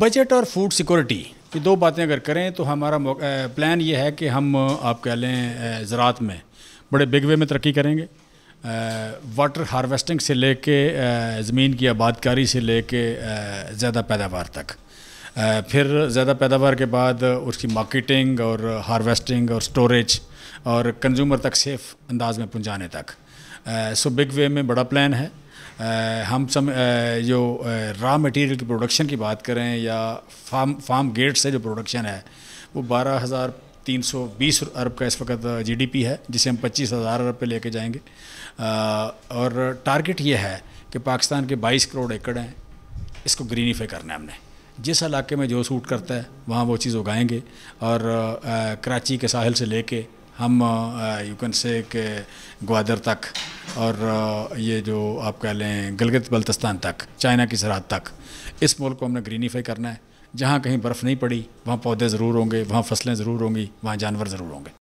budget और food security ये दो बातें अगर करें तो हमारा प्लान ये है कि हम आप कह लें ज़रात में बड़े बिग वे में तरक्की करेंगे वाटर हार्वेस्टिंग से ले कर ज़मीन की आबादकारी से ले कर ज़्यादा पैदावार तक फिर ज़्यादा पैदावार के बाद उसकी मार्केटिंग और हार्वेस्टिंग और स्टोरेज और कंज्यूमर तक सेफ अंदाज में पहुँचाने तक सो बिग वे में बड़ा प्लान है हम सम जो रॉ मटेरियल की प्रोडक्शन की बात करें या फार्म फार्म गेट से जो प्रोडक्शन है वो बारह हज़ार तीन सौ बीस अरब का इस वक्त जीडीपी है जिसे हम पच्चीस हज़ार अरब पे लेके जाएंगे और टारगेट ये है कि पाकिस्तान के बाईस करोड़ एकड़ हैं इसको ग्रीनीफाई करना है हमने जिस इलाके में जो सूट करता है वहाँ वो चीज़ उगाएंगे और आ, कराची के साहिल से लेके हम यू कैन से के ग्वादर तक और ये जो आप कह लें गलगत बल्तिस्तान तक चाइना की सरहद तक इस मुल्क को हमने ग्रीनीफाई करना है जहाँ कहीं बर्फ़ नहीं पड़ी वहाँ पौधे ज़रूर होंगे वहाँ फसलें ज़रूर होंगी वहाँ जानवर ज़रूर होंगे